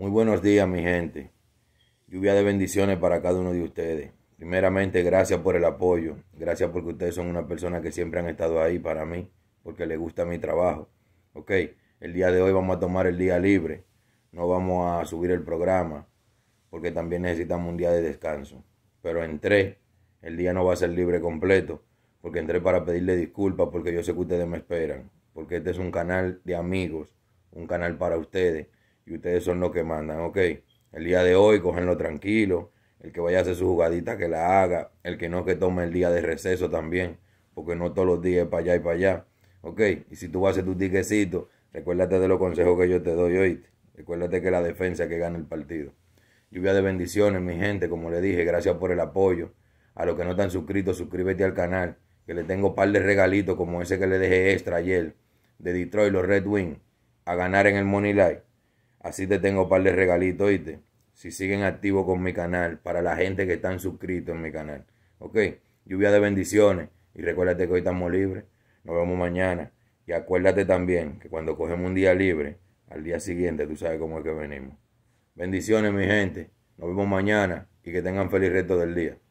Muy buenos días, mi gente. Lluvia de bendiciones para cada uno de ustedes. Primeramente, gracias por el apoyo. Gracias porque ustedes son una persona que siempre han estado ahí para mí, porque les gusta mi trabajo. Ok, el día de hoy vamos a tomar el día libre. No vamos a subir el programa, porque también necesitamos un día de descanso. Pero entré, el día no va a ser libre completo, porque entré para pedirle disculpas, porque yo sé que ustedes me esperan, porque este es un canal de amigos, un canal para ustedes y ustedes son los que mandan, ok. El día de hoy, cogenlo tranquilo. El que vaya a hacer su jugadita, que la haga. El que no, que tome el día de receso también. Porque no todos los días es para allá y para allá. Ok, y si tú vas a hacer tu tiquecito, recuérdate de los consejos que yo te doy hoy. Recuérdate que la defensa que gana el partido. Lluvia de bendiciones, mi gente, como le dije, gracias por el apoyo. A los que no están suscritos, suscríbete al canal, que le tengo un par de regalitos como ese que le dejé extra ayer de Detroit, los Red Wings, a ganar en el Money Light. Así te tengo un par de regalitos, ¿oíste? Si siguen activos con mi canal, para la gente que están suscritos en mi canal. ¿Ok? Lluvia de bendiciones. Y recuérdate que hoy estamos libres. Nos vemos mañana. Y acuérdate también que cuando cogemos un día libre, al día siguiente tú sabes cómo es que venimos. Bendiciones, mi gente. Nos vemos mañana y que tengan feliz resto del día.